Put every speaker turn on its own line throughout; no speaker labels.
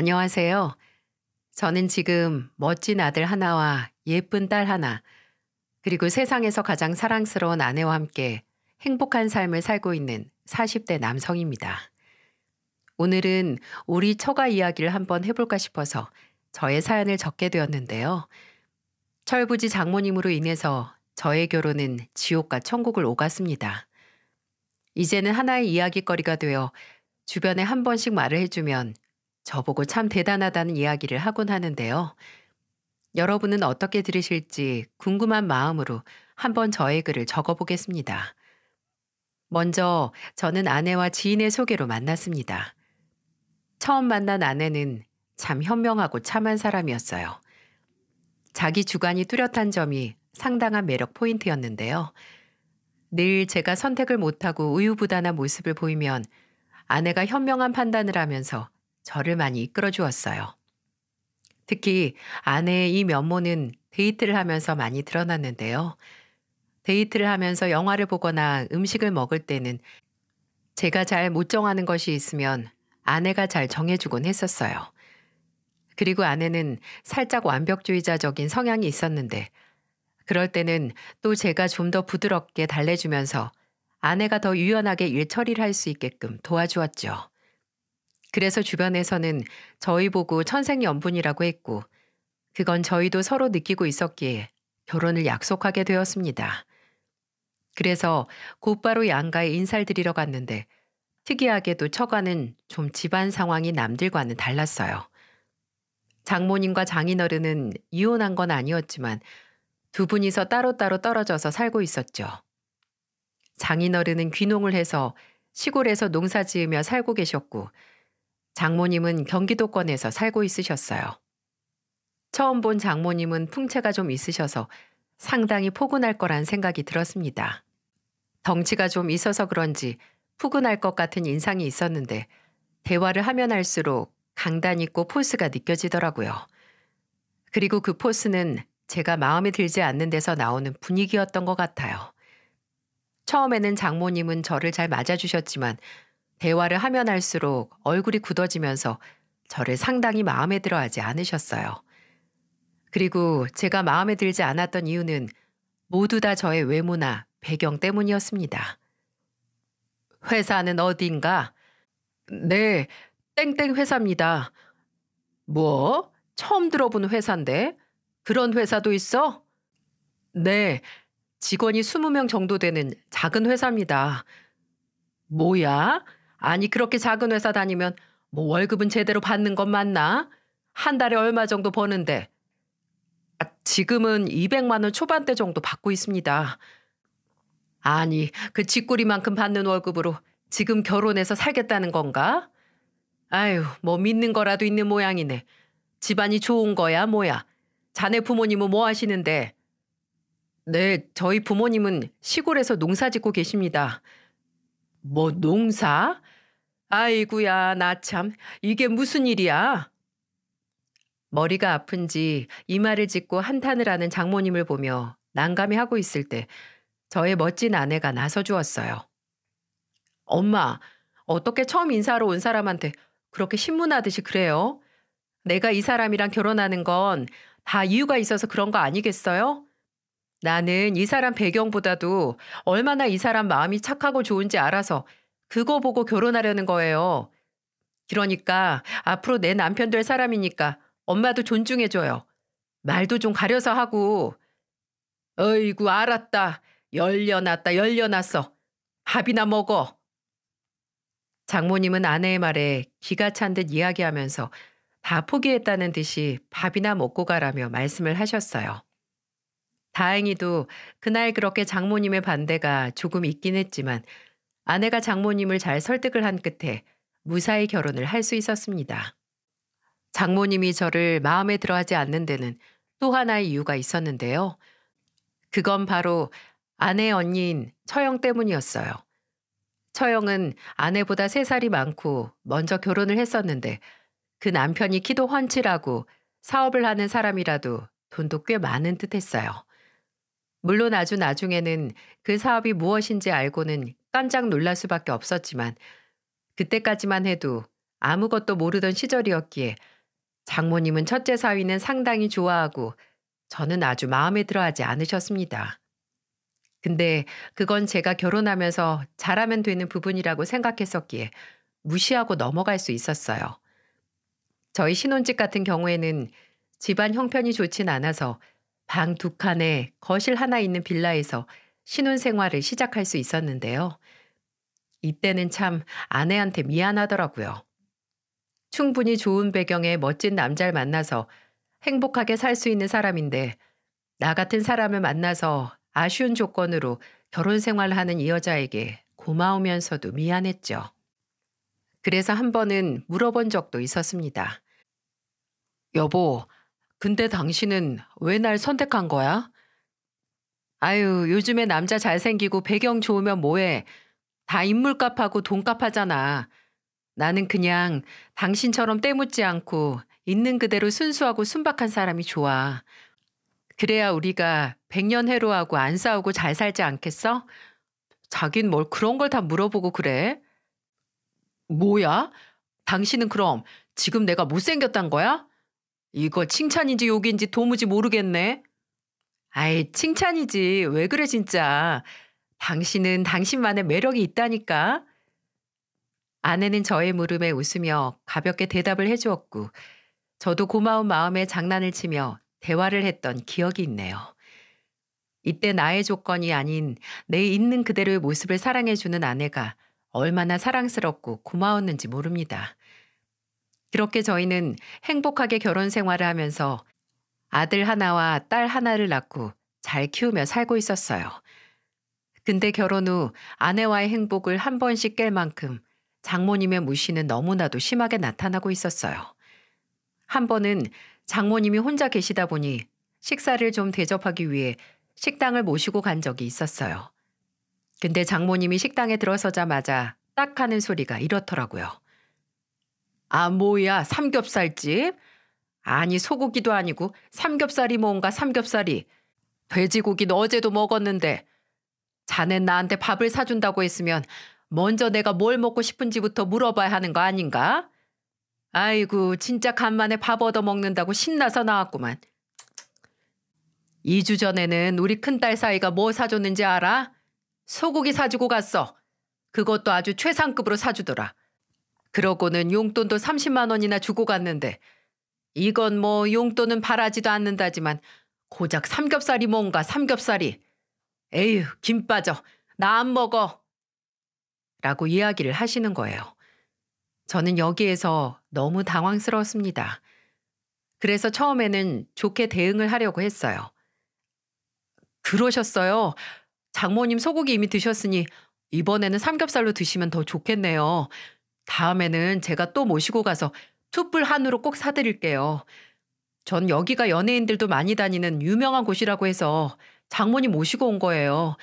안녕하세요. 저는 지금 멋진 아들 하나와 예쁜 딸 하나, 그리고 세상에서 가장 사랑스러운 아내와 함께 행복한 삶을 살고 있는 40대 남성입니다. 오늘은 우리 처가 이야기를 한번 해볼까 싶어서 저의 사연을 적게 되었는데요. 철부지 장모님으로 인해서 저의 결혼은 지옥과 천국을 오갔습니다. 이제는 하나의 이야기거리가 되어 주변에 한 번씩 말을 해주면 저보고 참 대단하다는 이야기를 하곤 하는데요. 여러분은 어떻게 들으실지 궁금한 마음으로 한번 저의 글을 적어보겠습니다. 먼저 저는 아내와 지인의 소개로 만났습니다. 처음 만난 아내는 참 현명하고 참한 사람이었어요. 자기 주관이 뚜렷한 점이 상당한 매력 포인트였는데요. 늘 제가 선택을 못하고 우유부단한 모습을 보이면 아내가 현명한 판단을 하면서 저를 많이 이끌어 주었어요. 특히 아내의 이 면모는 데이트를 하면서 많이 드러났는데요. 데이트를 하면서 영화를 보거나 음식을 먹을 때는 제가 잘 못 정하는 것이 있으면 아내가 잘 정해주곤 했었어요. 그리고 아내는 살짝 완벽주의자적인 성향이 있었는데 그럴 때는 또 제가 좀 더 부드럽게 달래주면서 아내가 더 유연하게 일 처리를 할 수 있게끔 도와주었죠. 그래서 주변에서는 저희 보고 천생연분이라고 했고 그건 저희도 서로 느끼고 있었기에 결혼을 약속하게 되었습니다. 그래서 곧바로 양가에 인사를 드리러 갔는데 특이하게도 처가는 좀 집안 상황이 남들과는 달랐어요. 장모님과 장인어른은 이혼한 건 아니었지만 두 분이서 따로따로 떨어져서 살고 있었죠. 장인어른은 귀농을 해서 시골에서 농사 지으며 살고 계셨고 장모님은 경기도권에서 살고 있으셨어요. 처음 본 장모님은 풍채가 좀 있으셔서 상당히 포근할 거란 생각이 들었습니다. 덩치가 좀 있어서 그런지 푸근할 것 같은 인상이 있었는데 대화를 하면 할수록 강단 있고 포스가 느껴지더라고요. 그리고 그 포스는 제가 마음에 들지 않는 데서 나오는 분위기였던 것 같아요. 처음에는 장모님은 저를 잘 맞아주셨지만 대화를 하면 할수록 얼굴이 굳어지면서 저를 상당히 마음에 들어 하지 않으셨어요. 그리고 제가 마음에 들지 않았던 이유는 모두 다 저의 외모나 배경 때문이었습니다. 회사는 어딘가 네, 땡땡 회사입니다. 뭐? 처음 들어본 회사인데? 그런 회사도 있어? 네, 직원이 20명 정도 되는 작은 회사입니다. 뭐야? 아니 그렇게 작은 회사 다니면 뭐 월급은 제대로 받는 것 맞나? 한 달에 얼마 정도 버는데 아, 지금은 200만 원 초반대 정도 받고 있습니다. 아니 그쥐구리만큼 받는 월급으로 지금 결혼해서 살겠다는 건가? 아유 뭐 믿는 거라도 있는 모양이네. 집안이 좋은 거야 뭐야. 자네 부모님은 뭐 하시는데? 네 저희 부모님은 시골에서 농사 짓고 계십니다. 뭐 농사? 아이구야, 나 참. 이게 무슨 일이야? 머리가 아픈지 이마를 짚고 한탄을 하는 장모님을 보며 난감해 하고 있을 때 저의 멋진 아내가 나서 주었어요. 엄마, 어떻게 처음 인사하러 온 사람한테 그렇게 신문하듯이 그래요? 내가 이 사람이랑 결혼하는 건 다 이유가 있어서 그런 거 아니겠어요? 나는 이 사람 배경보다도 얼마나 이 사람 마음이 착하고 좋은지 알아서 그거 보고 결혼하려는 거예요. 그러니까 앞으로 내 남편 될 사람이니까 엄마도 존중해줘요. 말도 좀 가려서 하고. 어이구, 알았다. 열려났다, 열려났어. 밥이나 먹어. 장모님은 아내의 말에 기가 찬 듯 이야기하면서 다 포기했다는 듯이 밥이나 먹고 가라며 말씀을 하셨어요. 다행히도 그날 그렇게 장모님의 반대가 조금 있긴 했지만 아내가 장모님을 잘 설득을 한 끝에 무사히 결혼을 할 수 있었습니다. 장모님이 저를 마음에 들어하지 않는 데는 또 하나의 이유가 있었는데요. 그건 바로 아내 언니인 처영 때문이었어요. 처영은 아내보다 3살이 많고 먼저 결혼을 했었는데 그 남편이 키도 훤칠하고 사업을 하는 사람이라도 돈도 꽤 많은 듯 했어요. 물론 아주 나중에는 그 사업이 무엇인지 알고는 깜짝 놀랄 수밖에 없었지만 그때까지만 해도 아무것도 모르던 시절이었기에 장모님은 첫째 사위는 상당히 좋아하고 저는 아주 마음에 들어하지 않으셨습니다. 근데 그건 제가 결혼하면서 잘하면 되는 부분이라고 생각했었기에 무시하고 넘어갈 수 있었어요. 저희 신혼집 같은 경우에는 집안 형편이 좋진 않아서 방두 칸에 거실 하나 있는 빌라에서 신혼생활을 시작할 수 있었는데요. 이때는 참 아내한테 미안하더라고요. 충분히 좋은 배경에 멋진 남자를 만나서 행복하게 살 수 있는 사람인데 나 같은 사람을 만나서 아쉬운 조건으로 결혼 생활을 하는 이 여자에게 고마우면서도 미안했죠. 그래서 한 번은 물어본 적도 있었습니다. 여보, 근데 당신은 왜 날 선택한 거야? 아유, 요즘에 남자 잘생기고 배경 좋으면 뭐해. 다 인물값하고 돈값 하잖아. 나는 그냥 당신처럼 때묻지 않고 있는 그대로 순수하고 순박한 사람이 좋아. 그래야 우리가 백년 해로하고 안 싸우고 잘 살지 않겠어? 자긴 뭘 그런 걸 다 물어보고 그래? 뭐야? 당신은 그럼 지금 내가 못생겼단 거야? 이거 칭찬인지 욕인지 도무지 모르겠네. 아이, 칭찬이지. 왜 그래, 진짜. 당신은 당신만의 매력이 있다니까. 아내는 저의 물음에 웃으며 가볍게 대답을 해주었고, 저도 고마운 마음에 장난을 치며 대화를 했던 기억이 있네요. 이때 나의 조건이 아닌 내 있는 그대로의 모습을 사랑해주는 아내가 얼마나 사랑스럽고 고마웠는지 모릅니다. 그렇게 저희는 행복하게 결혼 생활을 하면서 아들 하나와 딸 하나를 낳고 잘 키우며 살고 있었어요. 근데 결혼 후 아내와의 행복을 한 번씩 깰 만큼 장모님의 무시는 너무나도 심하게 나타나고 있었어요. 한 번은 장모님이 혼자 계시다 보니 식사를 좀 대접하기 위해 식당을 모시고 간 적이 있었어요. 근데 장모님이 식당에 들어서자마자 딱 하는 소리가 이렇더라고요. 아 뭐야 삼겹살집. 아니 소고기도 아니고 삼겹살이 뭔가 삼겹살이. 돼지고기는 어제도 먹었는데. 자넨 나한테 밥을 사준다고 했으면 먼저 내가 뭘 먹고 싶은지부터 물어봐야 하는 거 아닌가? 아이고 진짜 간만에 밥 얻어먹는다고 신나서 나왔구만. 2주 전에는 우리 큰딸 사이가 뭐 사줬는지 알아? 소고기 사주고 갔어. 그것도 아주 최상급으로 사주더라. 그러고는 용돈도 30만 원이나 주고 갔는데 이건 뭐 용돈은 바라지도 않는다지만 고작 삼겹살이 뭔가 삼겹살이 에휴 김 빠져 나 안 먹어 라고 이야기를 하시는 거예요. 저는 여기에서 너무 당황스러웠습니다. 그래서 처음에는 좋게 대응을 하려고 했어요. 그러셨어요. 장모님 소고기 이미 드셨으니 이번에는 삼겹살로 드시면 더 좋겠네요. 다음에는 제가 또 모시고 가서 촛불 한우로 꼭 사드릴게요. 전 여기가 연예인들도 많이 다니는 유명한 곳이라고 해서 장모님 모시고 온 거예요.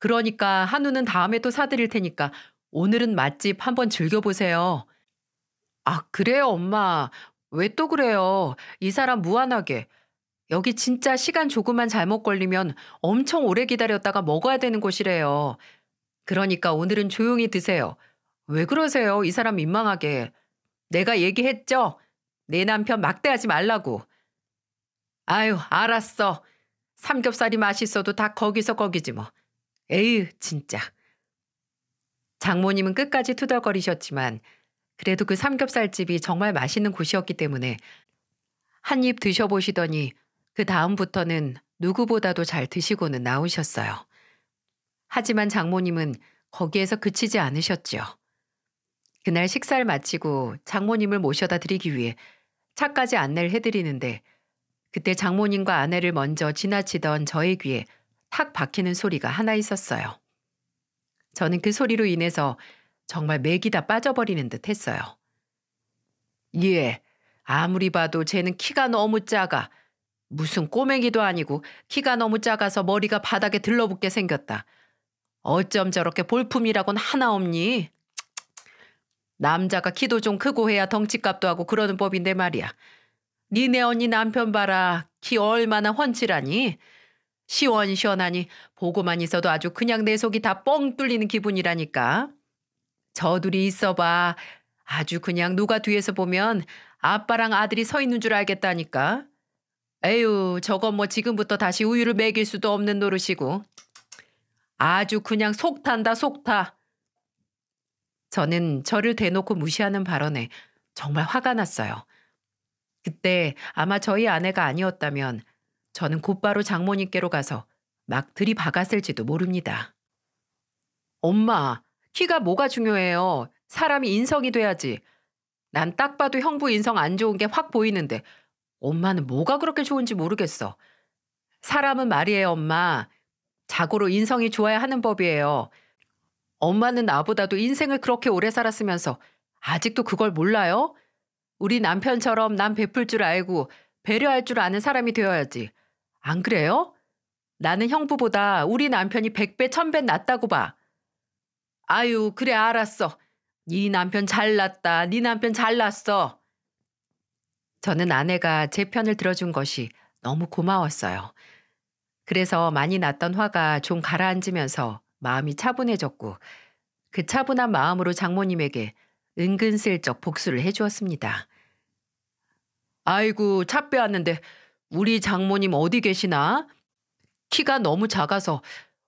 그러니까 한우는 다음에 또 사드릴 테니까 오늘은 맛집 한번 즐겨보세요. 아, 그래요, 엄마. 왜 또 그래요? 이 사람 무한하게. 여기 진짜 시간 조금만 잘못 걸리면 엄청 오래 기다렸다가 먹어야 되는 곳이래요. 그러니까 오늘은 조용히 드세요. 왜 그러세요? 이 사람 민망하게. 내가 얘기했죠? 내 남편 막대하지 말라고. 아유, 알았어. 삼겹살이 맛있어도 다 거기서 거기지 뭐. 에휴, 진짜. 장모님은 끝까지 투덜거리셨지만 그래도 그 삼겹살집이 정말 맛있는 곳이었기 때문에 한 입 드셔보시더니 그 다음부터는 누구보다도 잘 드시고는 나오셨어요. 하지만 장모님은 거기에서 그치지 않으셨지요. 그날 식사를 마치고 장모님을 모셔다 드리기 위해 차까지 안내를 해드리는데 그때 장모님과 아내를 먼저 지나치던 저의 귀에 탁 박히는 소리가 하나 있었어요. 저는 그 소리로 인해서 정말 맥이 다 빠져버리는 듯 했어요. 예, 아무리 봐도 쟤는 키가 너무 작아. 무슨 꼬맹이도 아니고 키가 너무 작아서 머리가 바닥에 들러붙게 생겼다. 어쩜 저렇게 볼품이라곤 하나 없니? 남자가 키도 좀 크고 해야 덩치값도 하고 그러는 법인데 말이야. 니네 언니 남편 봐라. 키 얼마나 헌칠하니 시원시원하니 보고만 있어도 아주 그냥 내 속이 다 뻥 뚫리는 기분이라니까. 저 둘이 있어봐. 아주 그냥 누가 뒤에서 보면 아빠랑 아들이 서 있는 줄 알겠다니까. 에휴 저건 뭐 지금부터 다시 우유를 먹일 수도 없는 노릇이고. 아주 그냥 속 탄다 속 타. 저는 저를 대놓고 무시하는 발언에 정말 화가 났어요. 그때 아마 저희 아내가 아니었다면 저는 곧바로 장모님께로 가서 막 들이박았을지도 모릅니다. 엄마, 키가 뭐가 중요해요? 사람이 인성이 돼야지. 난 딱 봐도 형부 인성 안 좋은 게 확 보이는데 엄마는 뭐가 그렇게 좋은지 모르겠어. 사람은 말이에요, 엄마. 자고로 인성이 좋아야 하는 법이에요. 엄마는 나보다도 인생을 그렇게 오래 살았으면서 아직도 그걸 몰라요? 우리 남편처럼 난 베풀 줄 알고 배려할 줄 아는 사람이 되어야지. 안 그래요? 나는 형부보다 우리 남편이 백배 천 배 낫다고 봐. 아유, 그래 알았어. 네 남편 잘났다. 네 남편 잘났어. 저는 아내가 제 편을 들어준 것이 너무 고마웠어요. 그래서 많이 났던 화가 좀 가라앉으면서 마음이 차분해졌고 그 차분한 마음으로 장모님에게 은근슬쩍 복수를 해주었습니다. 아이고 차 빼왔는데 우리 장모님 어디 계시나? 키가 너무 작아서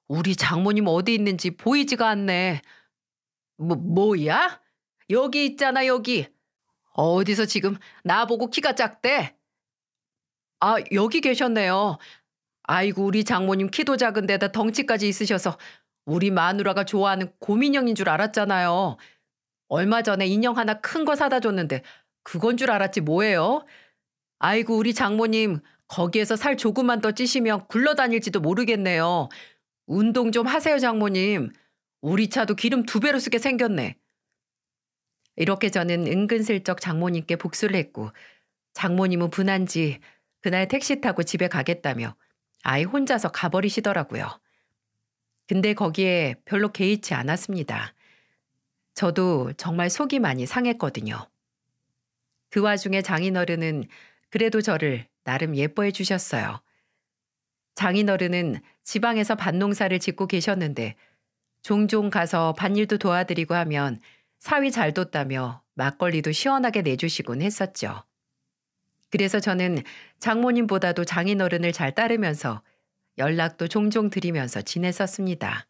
우리 장모님 어디 있는지 보이지가 않네. 뭐, 뭐야? 여기 있잖아 여기. 어디서 지금 나보고 키가 작대? 아 여기 계셨네요. 아이고 우리 장모님 키도 작은데다 덩치까지 있으셔서 우리 마누라가 좋아하는 곰인형인 줄 알았잖아요. 얼마 전에 인형 하나 큰 거 사다 줬는데 그건 줄 알았지 뭐예요? 아이고 우리 장모님 거기에서 살 조금만 더 찌시면 굴러다닐지도 모르겠네요. 운동 좀 하세요 장모님. 우리 차도 기름 두 배로 쓰게 생겼네. 이렇게 저는 은근슬쩍 장모님께 복수를 했고 장모님은 분한지 그날 택시 타고 집에 가겠다며 아이 혼자서 가버리시더라고요. 근데 거기에 별로 개의치 않았습니다. 저도 정말 속이 많이 상했거든요. 그 와중에 장인어른은 그래도 저를 나름 예뻐해 주셨어요. 장인어른은 지방에서 밭농사를 짓고 계셨는데 종종 가서 밭일도 도와드리고 하면 사위 잘 뒀다며 막걸리도 시원하게 내주시곤 했었죠. 그래서 저는 장모님보다도 장인어른을 잘 따르면서 연락도 종종 드리면서 지냈었습니다.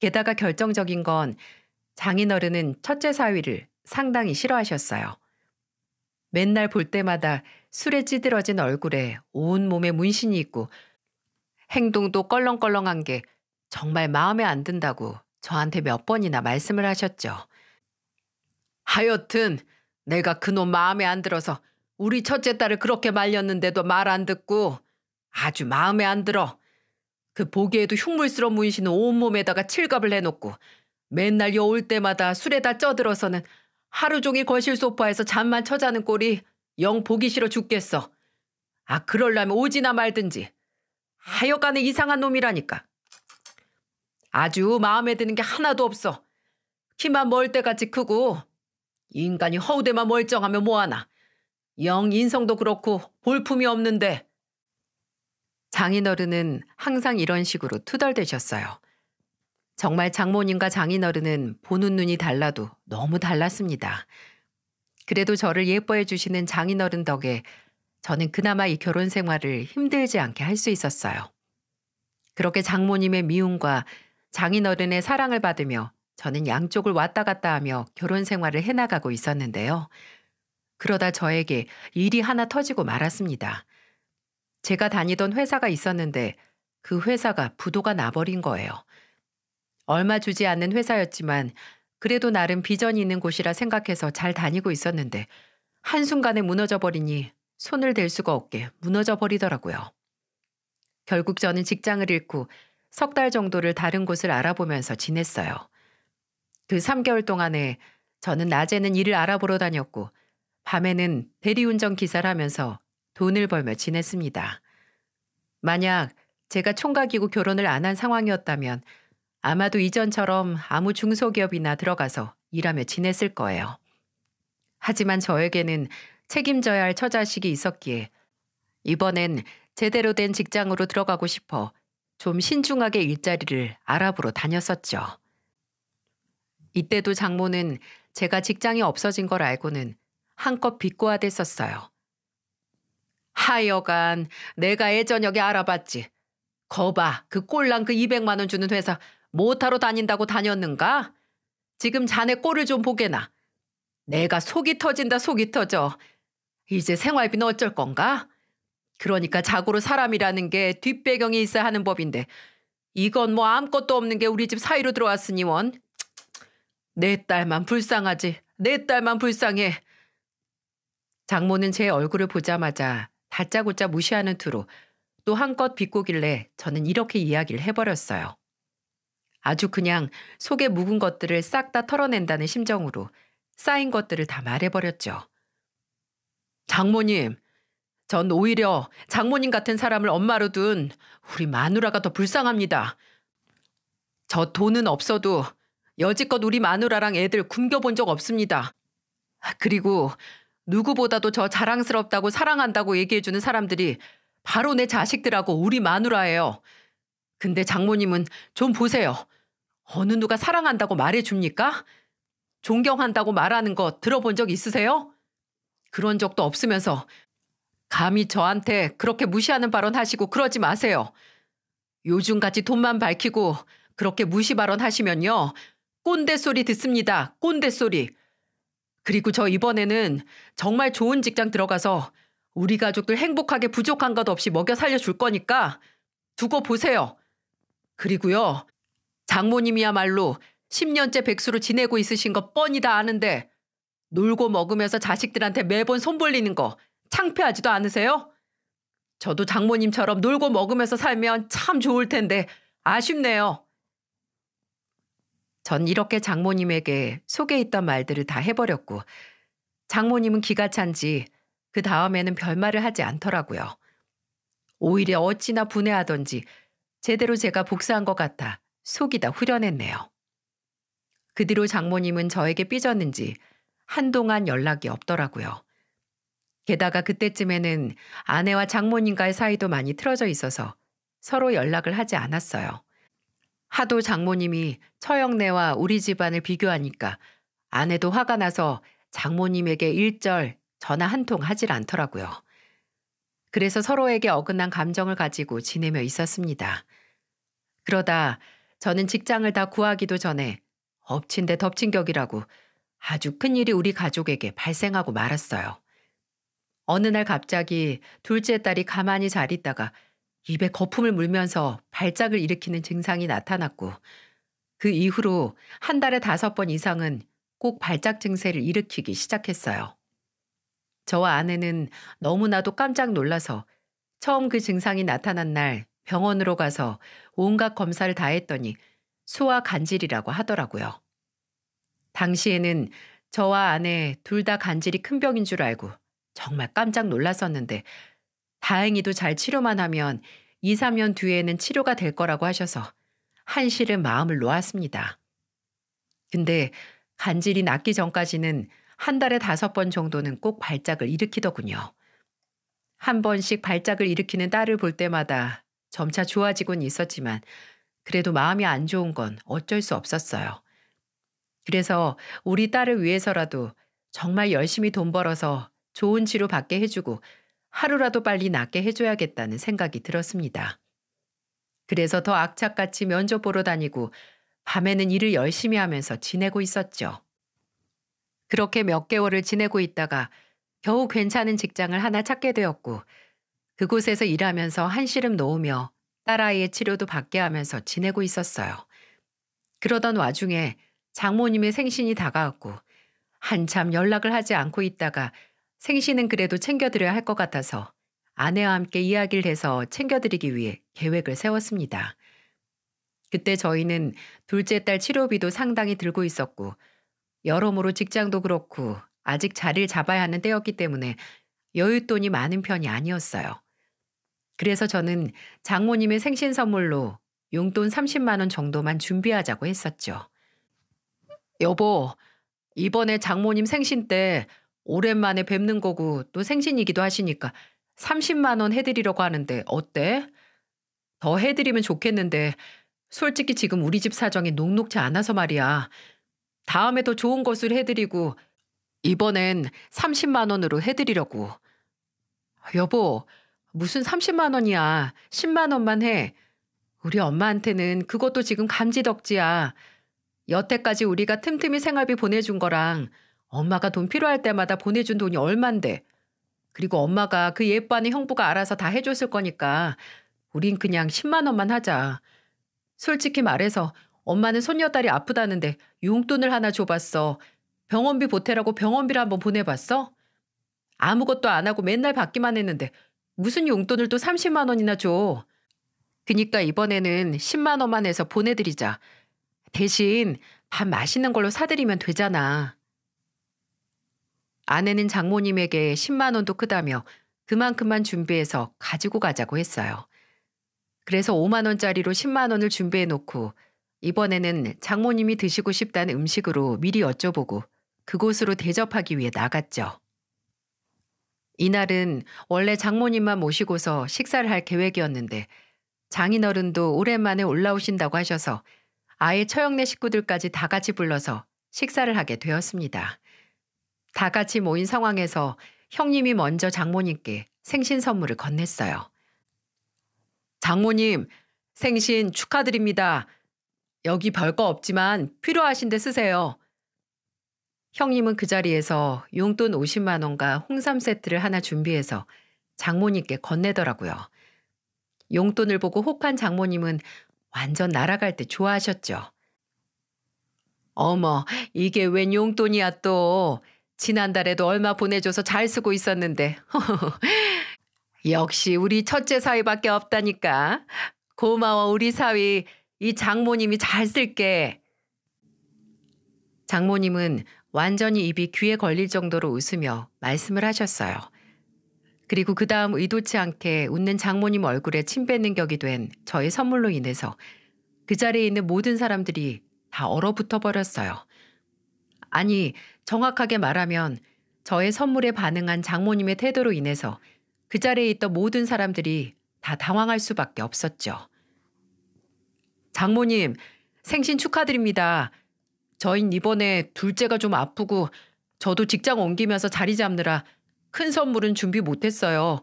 게다가 결정적인 건 장인어른은 첫째 사위를 상당히 싫어하셨어요. 맨날 볼 때마다 술에 찌들어진 얼굴에 온몸에 문신이 있고 행동도 껄렁껄렁한 게 정말 마음에 안 든다고 저한테 몇 번이나 말씀을 하셨죠. 하여튼 내가 그놈 마음에 안 들어서 우리 첫째 딸을 그렇게 말렸는데도 말 안 듣고 아주 마음에 안 들어. 그 보기에도 흉물스러운 문신은 온몸에다가 칠갑을 해놓고 맨날 여울 때마다 술에다 쪄들어서는 하루 종일 거실 소파에서 잠만 쳐자는 꼴이 영 보기 싫어 죽겠어. 아 그럴라면 오지나 말든지. 하여간에 이상한 놈이라니까. 아주 마음에 드는 게 하나도 없어. 키만 멀 때같이 크고 인간이 허우대만 멀쩡하면 뭐하나. 영 인성도 그렇고 볼품이 없는데 장인어른은 항상 이런 식으로 투덜대셨어요. 정말 장모님과 장인어른은 보는 눈이 달라도 너무 달랐습니다. 그래도 저를 예뻐해 주시는 장인어른 덕에 저는 그나마 이 결혼 생활을 힘들지 않게 할 수 있었어요. 그렇게 장모님의 미움과 장인어른의 사랑을 받으며 저는 양쪽을 왔다 갔다 하며 결혼 생활을 해나가고 있었는데요. 그러다 저에게 일이 하나 터지고 말았습니다. 제가 다니던 회사가 있었는데 그 회사가 부도가 나버린 거예요. 얼마 주지 않는 회사였지만 그래도 나름 비전이 있는 곳이라 생각해서 잘 다니고 있었는데 한순간에 무너져 버리니 손을 댈 수가 없게 무너져 버리더라고요. 결국 저는 직장을 잃고 석 달 정도를 다른 곳을 알아보면서 지냈어요. 그 3개월 동안에 저는 낮에는 일을 알아보러 다녔고 밤에는 대리운전 기사를 하면서 돈을 벌며 지냈습니다. 만약 제가 총각이고 결혼을 안 한 상황이었다면 아마도 이전처럼 아무 중소기업이나 들어가서 일하며 지냈을 거예요. 하지만 저에게는 책임져야 할 처자식이 있었기에 이번엔 제대로 된 직장으로 들어가고 싶어 좀 신중하게 일자리를 알아보러 다녔었죠. 이때도 장모는 제가 직장이 없어진 걸 알고는 한껏 비꼬아댔었어요. 하여간 내가 애저녁에 알아봤지. 거봐 그 꼴랑 그 200만 원 주는 회사 뭐하러 다닌다고 다녔는가? 지금 자네 꼴을 좀 보게나. 내가 속이 터진다 속이 터져. 이제 생활비는 어쩔 건가? 그러니까 자고로 사람이라는 게 뒷배경이 있어야 하는 법인데 이건 뭐 아무것도 없는 게 우리 집 사이로 들어왔으니 원. 내 딸만 불쌍하지. 내 딸만 불쌍해. 장모는 제 얼굴을 보자마자 다짜고짜 무시하는 투로 또 한껏 비꼬길래 저는 이렇게 이야기를 해버렸어요. 아주 그냥 속에 묵은 것들을 싹 다 털어낸다는 심정으로 쌓인 것들을 다 말해버렸죠. 장모님, 전 오히려 장모님 같은 사람을 엄마로 둔 우리 마누라가 더 불쌍합니다. 저 돈은 없어도 여지껏 우리 마누라랑 애들 굶겨본 적 없습니다. 그리고 누구보다도 저 자랑스럽다고 사랑한다고 얘기해주는 사람들이 바로 내 자식들하고 우리 마누라예요. 근데 장모님은 좀 보세요. 어느 누가 사랑한다고 말해줍니까? 존경한다고 말하는 거 들어본 적 있으세요? 그런 적도 없으면서 감히 저한테 그렇게 무시하는 발언 하시고 그러지 마세요. 요즘같이 돈만 밝히고 그렇게 무시 발언 하시면요. 꼰대 소리 듣습니다. 꼰대 소리. 그리고 저 이번에는 정말 좋은 직장 들어가서 우리 가족들 행복하게 부족한 것 없이 먹여 살려줄 거니까 두고 보세요. 그리고요, 장모님이야말로 10년째 백수로 지내고 있으신 거 뻔히 다 아는데 놀고 먹으면서 자식들한테 매번 손 벌리는 거 창피하지도 않으세요? 저도 장모님처럼 놀고 먹으면서 살면 참 좋을 텐데 아쉽네요. 전 이렇게 장모님에게 속에 있던 말들을 다 해버렸고 장모님은 기가 찬지 그 다음에는 별말을 하지 않더라고요. 오히려 어찌나 분해하던지 제대로 제가 복사한 것 같아 속이 다 후련했네요. 그 뒤로 장모님은 저에게 삐졌는지 한동안 연락이 없더라고요. 게다가 그때쯤에는 아내와 장모님과의 사이도 많이 틀어져 있어서 서로 연락을 하지 않았어요. 하도 장모님이 처형네와 우리 집안을 비교하니까 아내도 화가 나서 장모님에게 일절 전화 한 통 하질 않더라고요. 그래서 서로에게 어긋난 감정을 가지고 지내며 있었습니다. 그러다 저는 직장을 다 구하기도 전에 엎친 데 덮친 격이라고 아주 큰 일이 우리 가족에게 발생하고 말았어요. 어느 날 갑자기 둘째 딸이 가만히 잘 있다가 입에 거품을 물면서 발작을 일으키는 증상이 나타났고 그 이후로 한 달에 다섯 번 이상은 꼭 발작 증세를 일으키기 시작했어요. 저와 아내는 너무나도 깜짝 놀라서 처음 그 증상이 나타난 날 병원으로 가서 온갖 검사를 다 했더니 소아 간질이라고 하더라고요. 당시에는 저와 아내 둘 다 간질이 큰 병인 줄 알고 정말 깜짝 놀랐었는데 다행히도 잘 치료만 하면 2, 3년 뒤에는 치료가 될 거라고 하셔서 한시름 마음을 놓았습니다. 근데 간질이 낫기 전까지는 한 달에 다섯 번 정도는 꼭 발작을 일으키더군요. 한 번씩 발작을 일으키는 딸을 볼 때마다 점차 좋아지곤 있었지만 그래도 마음이 안 좋은 건 어쩔 수 없었어요. 그래서 우리 딸을 위해서라도 정말 열심히 돈 벌어서 좋은 치료 받게 해주고 하루라도 빨리 낫게 해줘야겠다는 생각이 들었습니다. 그래서 더 악착같이 면접 보러 다니고 밤에는 일을 열심히 하면서 지내고 있었죠. 그렇게 몇 개월을 지내고 있다가 겨우 괜찮은 직장을 하나 찾게 되었고 그곳에서 일하면서 한시름 놓으며 딸아이의 치료도 받게 하면서 지내고 있었어요. 그러던 와중에 장모님의 생신이 다가왔고 한참 연락을 하지 않고 있다가 생신은 그래도 챙겨드려야 할 것 같아서 아내와 함께 이야기를 해서 챙겨드리기 위해 계획을 세웠습니다. 그때 저희는 둘째 딸 치료비도 상당히 들고 있었고 여러모로 직장도 그렇고 아직 자리를 잡아야 하는 때였기 때문에 여윳돈이 많은 편이 아니었어요. 그래서 저는 장모님의 생신 선물로 용돈 30만 원 정도만 준비하자고 했었죠. 여보, 이번에 장모님 생신 때 오랜만에 뵙는 거고 또 생신이기도 하시니까 30만 원 해드리려고 하는데 어때? 더 해드리면 좋겠는데 솔직히 지금 우리 집 사정이 녹록지 않아서 말이야. 다음에 더 좋은 것을 해드리고 이번엔 30만 원으로 해드리려고. 여보, 무슨 30만 원이야. 10만 원만 해. 우리 엄마한테는 그것도 지금 감지덕지야. 여태까지 우리가 틈틈이 생활비 보내준 거랑 엄마가 돈 필요할 때마다 보내준 돈이 얼만데. 그리고 엄마가 그 예뻐하는 형부가 알아서 다 해줬을 거니까 우린 그냥 10만 원만 하자. 솔직히 말해서 엄마는 손녀딸이 아프다는데 용돈을 하나 줘봤어. 병원비 보태라고 병원비를 한번 보내봤어? 아무것도 안 하고 맨날 받기만 했는데 무슨 용돈을 또 30만 원이나 줘. 그니까 이번에는 10만 원만 해서 보내드리자. 대신 밥 맛있는 걸로 사드리면 되잖아. 아내는 장모님에게 10만 원도 크다며 그만큼만 준비해서 가지고 가자고 했어요. 그래서 5만 원짜리로 10만 원을 준비해 놓고 이번에는 장모님이 드시고 싶다는 음식으로 미리 여쭤보고 그곳으로 대접하기 위해 나갔죠. 이날은 원래 장모님만 모시고서 식사를 할 계획이었는데 장인어른도 오랜만에 올라오신다고 하셔서 아예 처형네 식구들까지 다 같이 불러서 식사를 하게 되었습니다. 다 같이 모인 상황에서 형님이 먼저 장모님께 생신 선물을 건넸어요. 장모님, 생신 축하드립니다. 여기 별거 없지만 필요하신 데 쓰세요. 형님은 그 자리에서 용돈 50만 원과 홍삼 세트를 하나 준비해서 장모님께 건네더라고요. 용돈을 보고 혹한 장모님은 완전 날아갈 때 좋아하셨죠. 어머, 이게 웬 용돈이야 또. 지난달에도 얼마 보내줘서 잘 쓰고 있었는데. 역시 우리 첫째 사위밖에 없다니까. 고마워 우리 사위. 이 장모님이 잘 쓸게. 장모님은 완전히 입이 귀에 걸릴 정도로 웃으며 말씀을 하셨어요. 그리고 그 다음 의도치 않게 웃는 장모님 얼굴에 침 뱉는 격이 된 저의 선물로 인해서 그 자리에 있는 모든 사람들이 다 얼어붙어 버렸어요. 아니, 정확하게 말하면 저의 선물에 반응한 장모님의 태도로 인해서 그 자리에 있던 모든 사람들이 다 당황할 수밖에 없었죠. 장모님, 생신 축하드립니다. 저희 이번에 둘째가 좀 아프고 저도 직장 옮기면서 자리 잡느라 큰 선물은 준비 못했어요.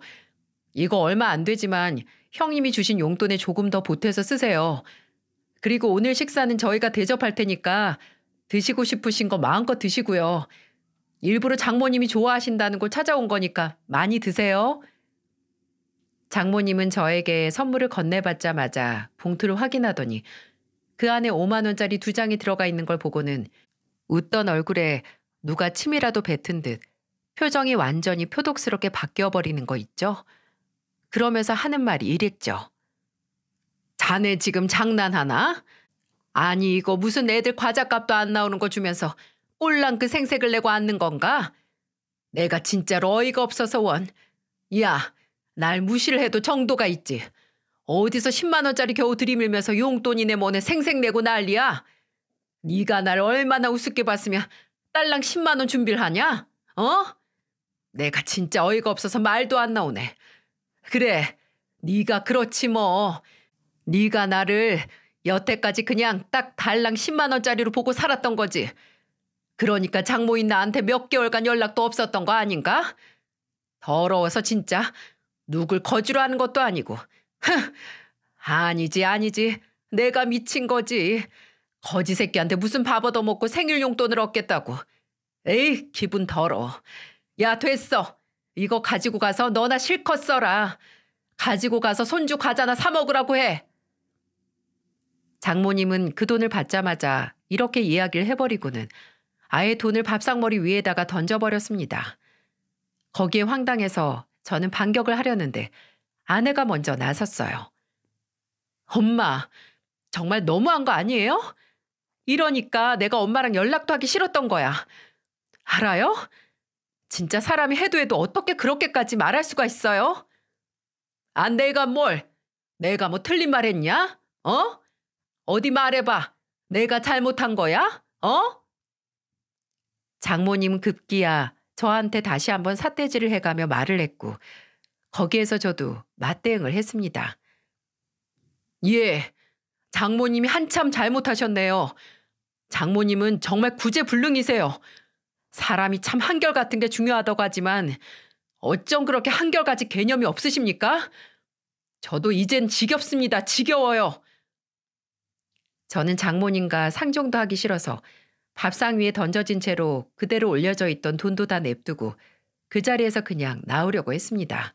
이거 얼마 안 되지만 형님이 주신 용돈에 조금 더 보태서 쓰세요. 그리고 오늘 식사는 저희가 대접할 테니까 드시고 싶으신 거 마음껏 드시고요. 일부러 장모님이 좋아하신다는 걸 찾아온 거니까 많이 드세요. 장모님은 저에게 선물을 건네받자마자 봉투를 확인하더니 그 안에 5만원짜리 두 장이 들어가 있는 걸 보고는 웃던 얼굴에 누가 침이라도 뱉은 듯 표정이 완전히 표독스럽게 바뀌어버리는 거 있죠? 그러면서 하는 말이 이랬죠. 자네 지금 장난하나? 아니 이거 무슨 애들 과자값도 안 나오는 거 주면서 꼴랑 그 생색을 내고 앉는 건가? 내가 진짜로 어이가 없어서 원. 야, 날 무시를 해도 정도가 있지. 어디서 10만 원짜리 겨우 들이밀면서 용돈이네 뭐네 생색 내고 난리야. 네가 날 얼마나 우습게 봤으면 딸랑 10만 원 준비를 하냐? 어? 내가 진짜 어이가 없어서 말도 안 나오네. 그래, 네가 그렇지 뭐. 네가 나를 여태까지 그냥 딱 달랑 10만 원짜리로 보고 살았던 거지. 그러니까 장모인 나한테 몇 개월간 연락도 없었던 거 아닌가? 더러워서 진짜 누굴 거주로 하는 것도 아니고. 흥, 아니지 아니지. 내가 미친 거지. 거지 새끼한테 무슨 바보도 먹고 생일 용돈을 얻겠다고. 에이 기분 더러워. 야 됐어. 이거 가지고 가서 너나 실컷 써라. 가지고 가서 손주 과자나 사 먹으라고 해. 장모님은 그 돈을 받자마자 이렇게 이야기를 해버리고는 아예 돈을 밥상머리 위에다가 던져버렸습니다. 거기에 황당해서 저는 반격을 하려는데 아내가 먼저 나섰어요. 엄마, 정말 너무한 거 아니에요? 이러니까 내가 엄마랑 연락도 하기 싫었던 거야. 알아요? 진짜 사람이 해도 해도 어떻게 그렇게까지 말할 수가 있어요? 안 내가 뭘? 내가 뭐 틀린 말 했냐? 어? 어디 말해봐. 내가 잘못한 거야? 어? 장모님 급기야 저한테 다시 한번 삿대질을 해가며 말을 했고 거기에서 저도 맞대응을 했습니다. 예, 장모님이 한참 잘못하셨네요. 장모님은 정말 구제불능이세요. 사람이 참 한결같은 게 중요하다고 하지만 어쩜 그렇게 한결같이 개념이 없으십니까? 저도 이젠 지겹습니다. 지겨워요. 저는 장모님과 상종도 하기 싫어서 밥상 위에 던져진 채로 그대로 올려져 있던 돈도 다 냅두고 그 자리에서 그냥 나오려고 했습니다.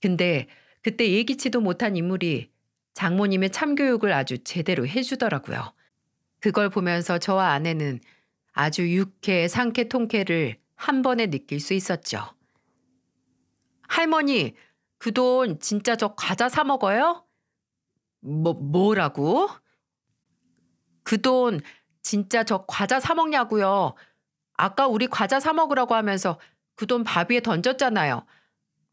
근데 그때 예기치도 못한 인물이 장모님의 참교육을 아주 제대로 해주더라고요. 그걸 보면서 저와 아내는 아주 육회, 상쾌, 통쾌를 한 번에 느낄 수 있었죠. 할머니, 그 돈 진짜 저 과자 사 먹어요? 뭐, 뭐라고? 그돈 진짜 저 과자 사 먹냐고요. 아까 우리 과자 사 먹으라고 하면서 그 돈바비에 던졌잖아요.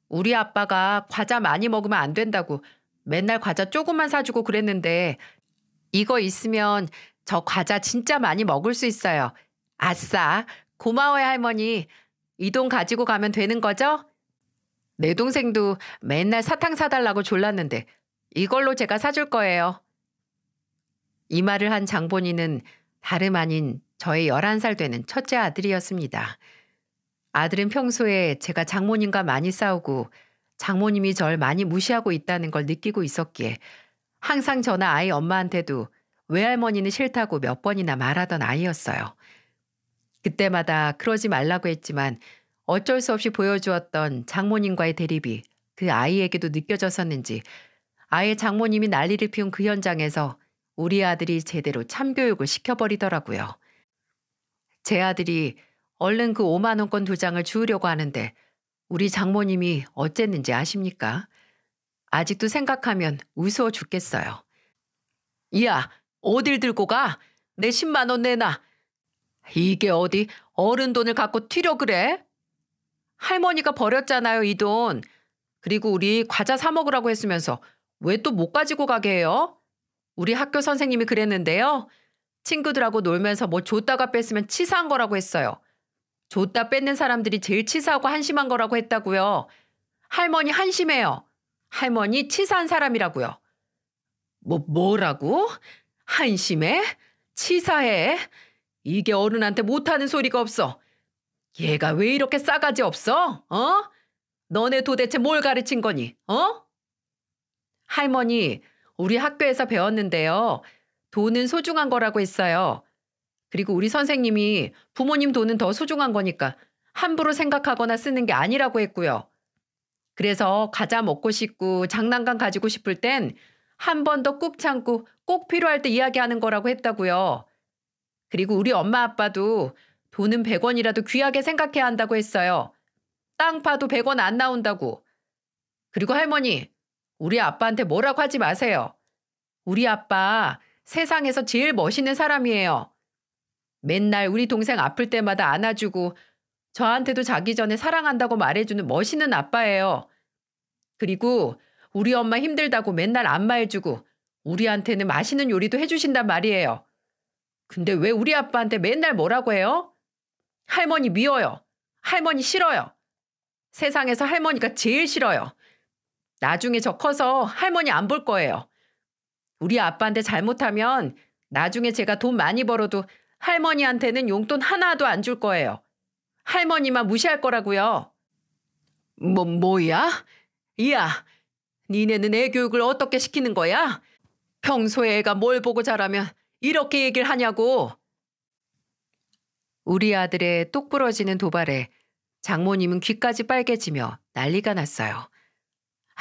우리 아빠가 과자 많이 먹으면 안 된다고 맨날 과자 조금만 사주고 그랬는데 이거 있으면 저 과자 진짜 많이 먹을 수 있어요. 아싸. 고마워요, 할머니. 이 돈 가지고 가면 되는 거죠? 내 동생도 맨날 사탕 사달라고 졸랐는데 이걸로 제가 사줄 거예요. 이 말을 한 장본인은 다름 아닌 저의 11살 되는 첫째 아들이었습니다. 아들은 평소에 제가 장모님과 많이 싸우고 장모님이 절 많이 무시하고 있다는 걸 느끼고 있었기에 항상 저나 아이 엄마한테도 외할머니는 싫다고 몇 번이나 말하던 아이였어요. 그때마다 그러지 말라고 했지만 어쩔 수 없이 보여주었던 장모님과의 대립이 그 아이에게도 느껴졌었는지 아예 장모님이 난리를 피운 그 현장에서 우리 아들이 제대로 참교육을 시켜버리더라고요. 제 아들이 얼른 그 5만원권 두 장을 주우려고 하는데 우리 장모님이 어쨌는지 아십니까? 아직도 생각하면 우스워 죽겠어요. 이야, 어딜 들고 가? 내 10만원 내놔. 이게 어디 어른 돈을 갖고 튀려 그래? 할머니가 버렸잖아요, 이 돈. 그리고 우리 과자 사 먹으라고 했으면서 왜 또 못 가지고 가게 해요? 우리 학교 선생님이 그랬는데요. 친구들하고 놀면서 뭐 줬다가 뺐으면 치사한 거라고 했어요. 줬다 뺏는 사람들이 제일 치사하고 한심한 거라고 했다고요. 할머니 한심해요. 할머니 치사한 사람이라고요. 뭐 뭐라고? 한심해? 치사해? 이게 어른한테 못하는 소리가 없어. 얘가 왜 이렇게 싸가지 없어? 어? 너네 도대체 뭘 가르친 거니? 어? 할머니, 우리 학교에서 배웠는데요. 돈은 소중한 거라고 했어요. 그리고 우리 선생님이 부모님 돈은 더 소중한 거니까 함부로 생각하거나 쓰는 게 아니라고 했고요. 그래서 과자 먹고 싶고 장난감 가지고 싶을 땐 한 번 더 꾹 참고 꼭 필요할 때 이야기하는 거라고 했다고요. 그리고 우리 엄마 아빠도 돈은 100원이라도 귀하게 생각해야 한다고 했어요. 땅 파도 100원 안 나온다고. 그리고 할머니, 우리 아빠한테 뭐라고 하지 마세요. 우리 아빠 세상에서 제일 멋있는 사람이에요. 맨날 우리 동생 아플 때마다 안아주고 저한테도 자기 전에 사랑한다고 말해주는 멋있는 아빠예요. 그리고 우리 엄마 힘들다고 맨날 안마해주고 우리한테는 맛있는 요리도 해주신단 말이에요. 근데 왜 우리 아빠한테 맨날 뭐라고 해요? 할머니 미워요. 할머니 싫어요. 세상에서 할머니가 제일 싫어요. 나중에 저 커서 할머니 안 볼 거예요. 우리 아빠한테 잘못하면 나중에 제가 돈 많이 벌어도 할머니한테는 용돈 하나도 안 줄 거예요. 할머니만 무시할 거라고요. 뭐, 뭐야? 이야, 니네는 애 교육을 어떻게 시키는 거야? 평소에 애가 뭘 보고 자라면 이렇게 얘기를 하냐고. 우리 아들의 똑부러지는 도발에 장모님은 귀까지 빨개지며 난리가 났어요.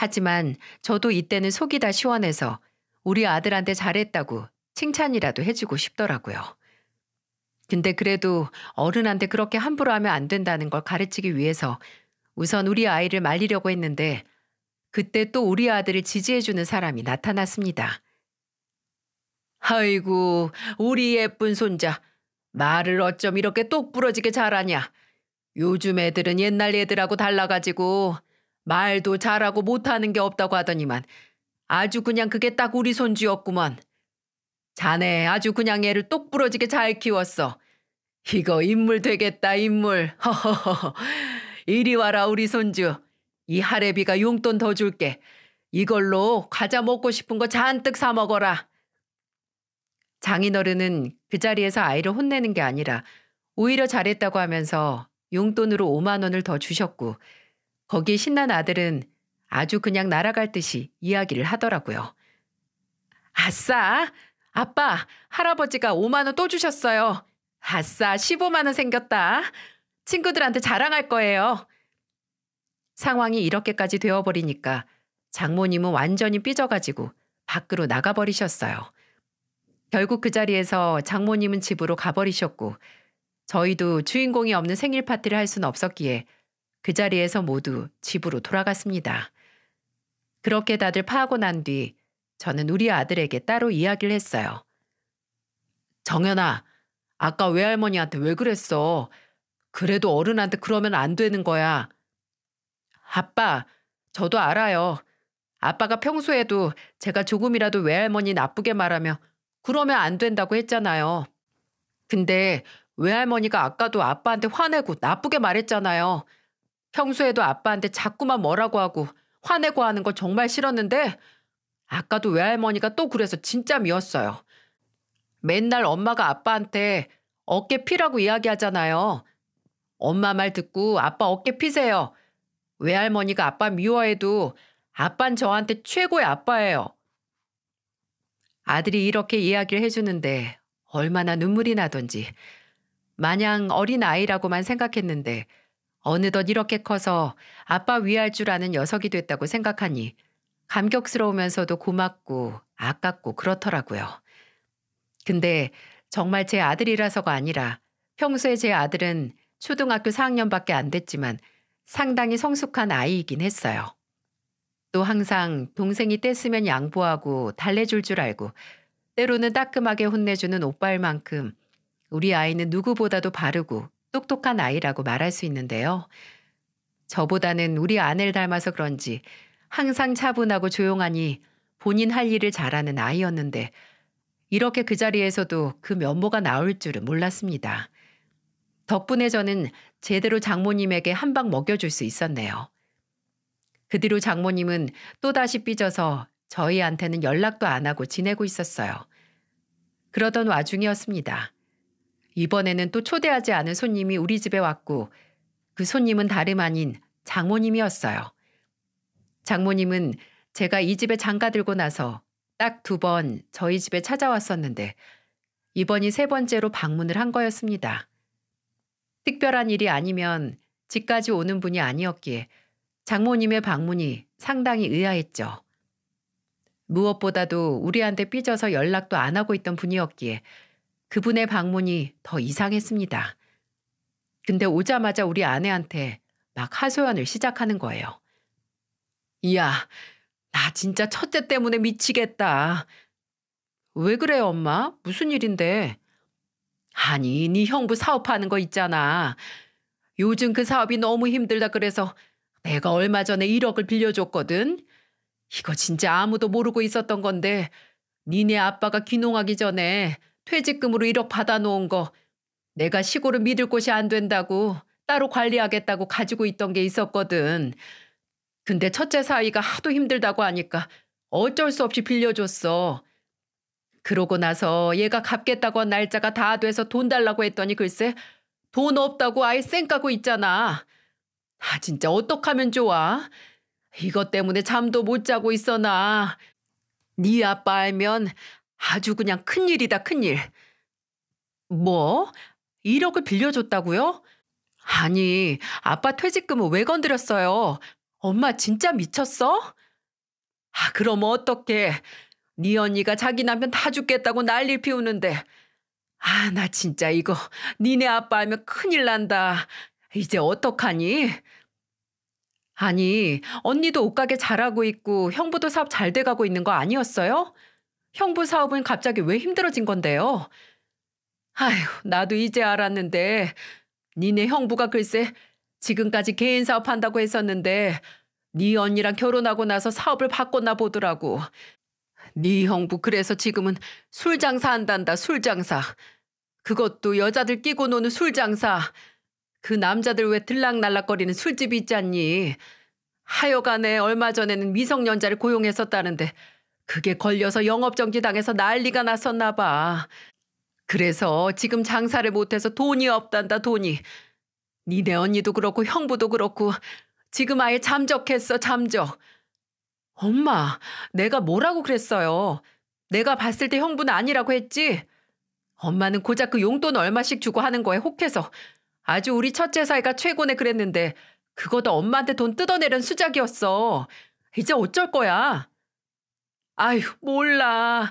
하지만 저도 이때는 속이 다 시원해서 우리 아들한테 잘했다고 칭찬이라도 해주고 싶더라고요. 근데 그래도 어른한테 그렇게 함부로 하면 안 된다는 걸 가르치기 위해서 우선 우리 아이를 말리려고 했는데 그때 또 우리 아들을 지지해주는 사람이 나타났습니다. 아이고, 우리 예쁜 손자. 말을 어쩜 이렇게 똑부러지게 잘하냐. 요즘 애들은 옛날 애들하고 달라가지고 말도 잘하고 못하는 게 없다고 하더니만 아주 그냥 그게 딱 우리 손주였구먼. 자네 아주 그냥 애를 똑부러지게 잘 키웠어. 이거 인물 되겠다 인물. 허허허. 허 이리 와라 우리 손주. 이 할애비가 용돈 더 줄게. 이걸로 과자 먹고 싶은 거 잔뜩 사 먹어라. 장인어른은 그 자리에서 아이를 혼내는 게 아니라 오히려 잘했다고 하면서 용돈으로 5만 원을 더 주셨고 거기에 신난 아들은 아주 그냥 날아갈 듯이 이야기를 하더라고요. 아싸! 아빠, 할아버지가 5만원 또 주셨어요. 아싸, 15만원 생겼다. 친구들한테 자랑할 거예요. 상황이 이렇게까지 되어버리니까 장모님은 완전히 삐져가지고 밖으로 나가버리셨어요. 결국 그 자리에서 장모님은 집으로 가버리셨고 저희도 주인공이 없는 생일 파티를 할 수는 없었기에 그 자리에서 모두 집으로 돌아갔습니다. 그렇게 다들 파고난 뒤 저는 우리 아들에게 따로 이야기를 했어요. 정연아, 아까 외할머니한테 왜 그랬어? 그래도 어른한테 그러면 안 되는 거야. 아빠, 저도 알아요. 아빠가 평소에도 제가 조금이라도 외할머니 나쁘게 말하며 그러면 안 된다고 했잖아요. 근데 외할머니가 아까도 아빠한테 화내고 나쁘게 말했잖아요. 평소에도 아빠한테 자꾸만 뭐라고 하고 화내고 하는 거 정말 싫었는데 아까도 외할머니가 또 그래서 진짜 미웠어요. 맨날 엄마가 아빠한테 어깨 피라고 이야기하잖아요. 엄마 말 듣고 아빠 어깨 피세요. 외할머니가 아빠 미워해도 아빤 저한테 최고의 아빠예요. 아들이 이렇게 이야기를 해주는데 얼마나 눈물이 나던지 마냥 어린 아이라고만 생각했는데 어느덧 이렇게 커서 아빠 위할 줄 아는 녀석이 됐다고 생각하니 감격스러우면서도 고맙고 아깝고 그렇더라고요. 근데 정말 제 아들이라서가 아니라 평소에 제 아들은 초등학교 4학년밖에 안 됐지만 상당히 성숙한 아이이긴 했어요. 또 항상 동생이 떼쓰면 양보하고 달래줄 줄 알고 때로는 따끔하게 혼내주는 오빠일 만큼 우리 아이는 누구보다도 바르고 똑똑한 아이라고 말할 수 있는데요. 저보다는 우리 아내를 닮아서 그런지 항상 차분하고 조용하니 본인 할 일을 잘하는 아이였는데 이렇게 그 자리에서도 그 면모가 나올 줄은 몰랐습니다. 덕분에 저는 제대로 장모님에게 한 방 먹여줄 수 있었네요. 그 뒤로 장모님은 또다시 삐져서 저희한테는 연락도 안 하고 지내고 있었어요. 그러던 와중이었습니다. 이번에는 또 초대하지 않은 손님이 우리 집에 왔고 그 손님은 다름 아닌 장모님이었어요. 장모님은 제가 이 집에 장가 들고 나서 딱 두 번 저희 집에 찾아왔었는데 이번이 세 번째로 방문을 한 거였습니다. 특별한 일이 아니면 집까지 오는 분이 아니었기에 장모님의 방문이 상당히 의아했죠. 무엇보다도 우리한테 삐져서 연락도 안 하고 있던 분이었기에 그분의 방문이 더 이상했습니다. 근데 오자마자 우리 아내한테 막 하소연을 시작하는 거예요. 이야, 나 진짜 첫째 때문에 미치겠다. 왜 그래, 엄마? 무슨 일인데? 아니, 네 형부 사업하는 거 있잖아. 요즘 그 사업이 너무 힘들다 그래서 내가 얼마 전에 1억을 빌려줬거든. 이거 진짜 아무도 모르고 있었던 건데 니네 아빠가 귀농하기 전에 퇴직금으로 1억 받아놓은 거 내가 시골을 믿을 곳이 안 된다고 따로 관리하겠다고 가지고 있던 게 있었거든. 근데 첫째 사위가 하도 힘들다고 하니까 어쩔 수 없이 빌려줬어. 그러고 나서 얘가 갚겠다고 한 날짜가 다 돼서 돈 달라고 했더니 글쎄 돈 없다고 아예 쌩까고 있잖아. 아 진짜 어떡하면 좋아. 이것 때문에 잠도 못 자고 있어 나. 네 아빠 알면 아주 그냥 큰일이다 큰일. 뭐? 1억을 빌려줬다고요? 아니 아빠 퇴직금을 왜 건드렸어요? 엄마 진짜 미쳤어? 아 그럼 어떡해. 네 언니가 자기 남편 다 죽겠다고 난리 피우는데 아 나 진짜 이거 니네 아빠 하면 큰일 난다. 이제 어떡하니? 아니 언니도 옷가게 잘하고 있고 형부도 사업 잘 돼가고 있는 거 아니었어요? 형부 사업은 갑자기 왜 힘들어진 건데요? 아휴, 나도 이제 알았는데 니네 형부가 글쎄 지금까지 개인 사업한다고 했었는데 네 언니랑 결혼하고 나서 사업을 바꿨나 보더라고. 네 형부 그래서 지금은 술 장사 한단다 술 장사. 그것도 여자들 끼고 노는 술 장사. 그 남자들 왜 들락날락거리는 술집이 있잖니. 하여간에 얼마 전에는 미성년자를 고용했었다는데 그게 걸려서 영업정지 당해서 난리가 났었나 봐. 그래서 지금 장사를 못해서 돈이 없단다 돈이. 니네 언니도 그렇고 형부도 그렇고 지금 아예 잠적했어 잠적. 엄마 내가 뭐라고 그랬어요. 내가 봤을 때 형부는 아니라고 했지. 엄마는 고작 그 용돈 얼마씩 주고 하는 거에 혹해서 아주 우리 첫째 사이가 최고네 그랬는데 그거도 엄마한테 돈 뜯어내는 수작이었어. 이제 어쩔 거야. 아휴 몰라.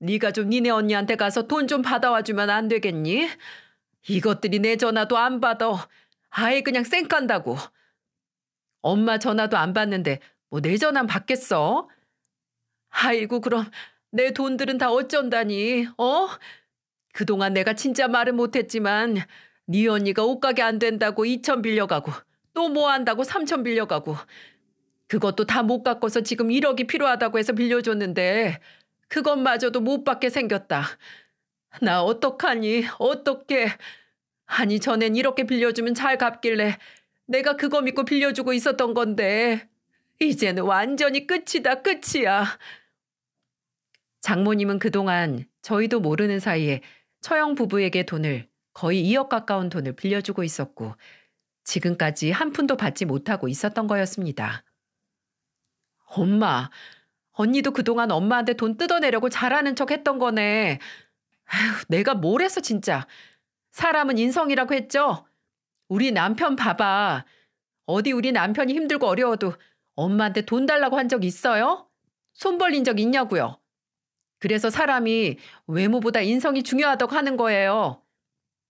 네가 좀 니네 언니한테 가서 돈 좀 받아와 주면 안 되겠니? 이것들이 내 전화도 안 받아. 아예 그냥 쌩 깐다고. 엄마 전화도 안 받는데 뭐 내 전화 받겠어? 아이고 그럼 내 돈들은 다 어쩐다니. 어? 그동안 내가 진짜 말은 못했지만 네 언니가 옷가게 안 된다고 2천 빌려가고 또 뭐 한다고 3천 빌려가고 그것도 다 못 갚고서 지금 1억이 필요하다고 해서 빌려줬는데 그것마저도 못 받게 생겼다. 나 어떡하니? 어떡게 아니 전엔 이렇게 빌려주면 잘 갚길래 내가 그거 믿고 빌려주고 있었던 건데 이제는 완전히 끝이다 끝이야. 장모님은 그동안 저희도 모르는 사이에 처형 부부에게 돈을 거의 2억 가까운 돈을 빌려주고 있었고 지금까지 한 푼도 받지 못하고 있었던 거였습니다. 엄마. 언니도 그동안 엄마한테 돈 뜯어내려고 잘하는 척 했던 거네. 아휴, 내가 뭘 했어, 진짜. 사람은 인성이라고 했죠? 우리 남편 봐봐. 어디 우리 남편이 힘들고 어려워도 엄마한테 돈 달라고 한 적 있어요? 손 벌린 적 있냐고요. 그래서 사람이 외모보다 인성이 중요하다고 하는 거예요.